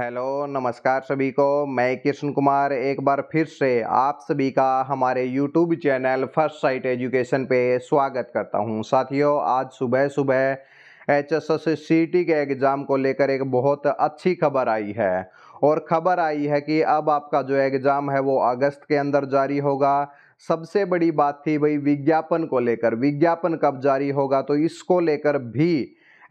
hello नमस्कार सभी को मैं कृष्ण कुमार एक बार फिर से आप सभी का हमारे YouTube channel first site education पे स्वागत करता हूं साथियों आज सुबह सुबह H S S C T के एग्ज़ाम को लेकर एक बहुत अच्छी खबर आई है और ख़बर आई है कि अब आपका जो एग्ज़ाम है वो अगस्त के अंदर जारी होगा सबसे बड़ी बात थी भाई विज्ञापन को लेकर विज्ञापन कब जारी होगा तो इसको लेकर भी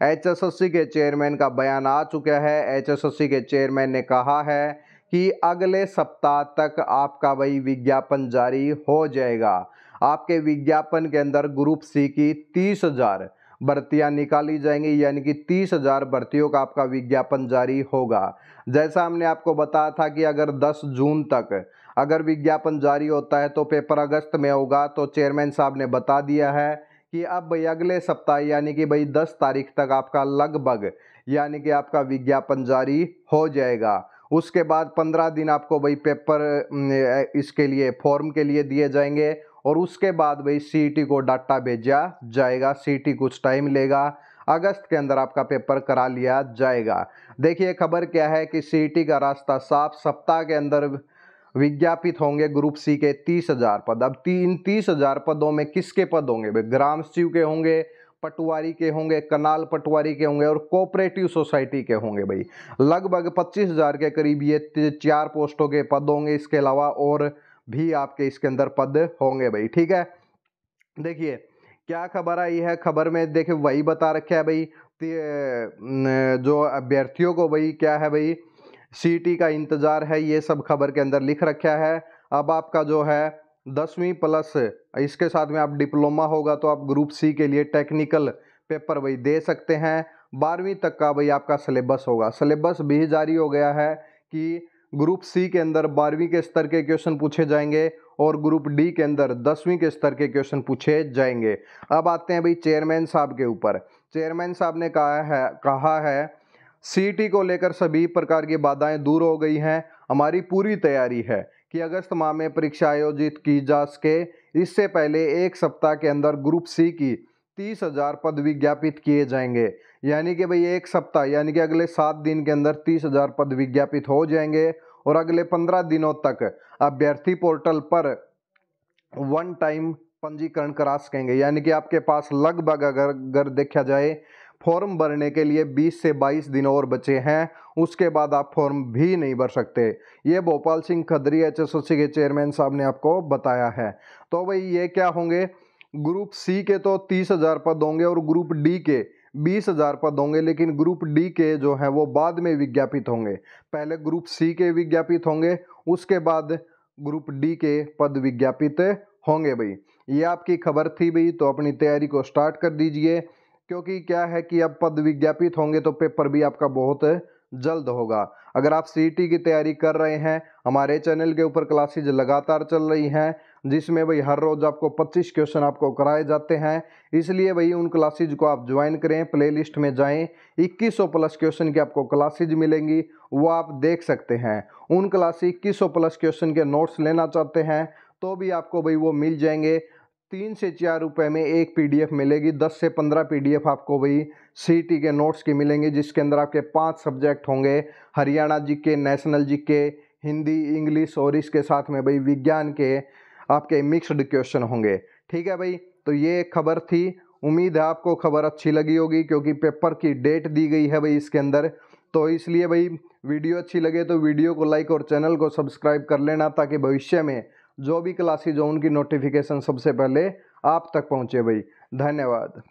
एचएसएससी के चेयरमैन का बयान आ चुका है एचएसएससी के चेयरमैन ने कहा है कि अगले सप्ताह तक आपका वही विज्ञापन जारी हो जाएगा आपके विज्ञापन के अंदर ग्रुप सी की तीस हज़ार भर्तियाँ निकाली जाएंगी यानी कि तीस हज़ार भर्तियों का आपका विज्ञापन जारी होगा जैसा हमने आपको बताया था कि अगर 10 जून तक अगर विज्ञापन जारी होता है तो पेपर अगस्त में होगा तो चेयरमैन साहब ने बता दिया है कि अब भाई अगले सप्ताह यानी कि भाई दस तारीख तक आपका लगभग यानी कि आपका विज्ञापन जारी हो जाएगा उसके बाद पंद्रह दिन आपको भाई पेपर इसके लिए फॉर्म के लिए दिए जाएंगे और उसके बाद भाई सीईटी को डाटा भेजा जाएगा सीईटी कुछ टाइम लेगा अगस्त के अंदर आपका पेपर करा लिया जाएगा देखिए खबर क्या है कि सीईटी का रास्ता साफ सप्ताह के अंदर विज्ञापित होंगे ग्रुप सी के तीस हजार पद अब तीन इन तीस हजार पदों में किसके पद होंगे ग्राम सचिव के होंगे पटवारी के होंगे कनाल पटवारी के होंगे और कोऑपरेटिव सोसाइटी के होंगे भाई लगभग पच्चीस हजार के करीब ये चार पोस्टों के पद होंगे इसके अलावा और भी आपके इसके अंदर पद होंगे भाई ठीक है देखिए क्या खबर आई है खबर में देखिए वही बता रखे है भाई जो अभ्यर्थियों को भाई क्या है भाई सीटी का इंतज़ार है ये सब खबर के अंदर लिख रखा है अब आपका जो है दसवीं प्लस इसके साथ में आप डिप्लोमा होगा तो आप ग्रुप सी के लिए टेक्निकल पेपर वही दे सकते हैं बारहवीं तक का भाई आपका सिलेबस होगा सिलेबस भी जारी हो गया है कि ग्रुप सी के अंदर बारहवीं के स्तर के क्वेश्चन पूछे जाएंगे और ग्रुप डी के अंदर दसवीं के स्तर के क्वेश्चन पूछे जाएंगे अब आते हैं भाई चेयरमैन साहब के ऊपर चेयरमैन साहब ने कहा है कहा है सीटी को लेकर सभी प्रकार की बाधाएं दूर हो गई हैं हमारी पूरी तैयारी है कि अगस्त माह में परीक्षा आयोजित की जा सके इससे पहले एक सप्ताह के अंदर ग्रुप सी की तीस हजार पद विज्ञापित किए जाएंगे यानी कि भाई एक सप्ताह यानी कि अगले सात दिन के अंदर तीस हजार पद विज्ञापित हो जाएंगे और अगले पंद्रह दिनों तक अभ्यर्थी पोर्टल पर वन टाइम पंजीकरण करा सकेंगे यानी कि आपके पास लगभग अगर अगर देखा जाए फॉर्म भरने के लिए 20 से 22 दिन और बचे हैं उसके बाद आप फॉर्म भी नहीं भर सकते ये भोपाल सिंह खदरी एच के चेयरमैन साहब ने आपको बताया है तो भाई ये क्या होंगे ग्रुप सी के तो तीस हज़ार पद होंगे और ग्रुप डी के बीस हज़ार पद होंगे लेकिन ग्रुप डी के जो हैं वो बाद में विज्ञापित होंगे पहले ग्रुप सी के विज्ञापित होंगे उसके बाद ग्रुप डी के पद विज्ञापित होंगे भाई ये आपकी खबर थी भाई तो अपनी तैयारी को स्टार्ट कर दीजिए क्योंकि क्या है कि अब पद विज्ञापित होंगे तो पेपर भी आपका बहुत जल्द होगा अगर आप सी e की तैयारी कर रहे हैं हमारे चैनल के ऊपर क्लासेज लगातार चल रही हैं जिसमें भाई हर रोज़ आपको 25 क्वेश्चन आपको कराए जाते हैं इसलिए भाई उन क्लासेज को आप ज्वाइन करें प्लेलिस्ट में जाएं 2100 प्लस क्वेश्चन की आपको क्लासेज मिलेंगी वो आप देख सकते हैं उन क्लासेज 2100 प्लस क्वेश्चन के नोट्स लेना चाहते हैं तो भी आपको भाई वो मिल जाएंगे तीन से चार रुपए में एक पीडीएफ मिलेगी दस से पंद्रह पीडीएफ आपको भाई सीटी के नोट्स की मिलेंगे जिसके अंदर आपके पांच सब्जेक्ट होंगे हरियाणा जी के नेशनल जी के हिंदी इंग्लिश और इसके साथ में भाई विज्ञान के आपके मिक्सड क्वेश्चन होंगे ठीक है भाई तो ये खबर थी उम्मीद है आपको खबर अच्छी लगी होगी क्योंकि पेपर की डेट दी गई है भाई इसके अंदर तो इसलिए भाई वीडियो अच्छी लगे तो वीडियो को लाइक और चैनल को सब्सक्राइब कर लेना ताकि भविष्य में जो भी क्लासेज हो उनकी नोटिफिकेशन सबसे पहले आप तक पहुँचे भाई धन्यवाद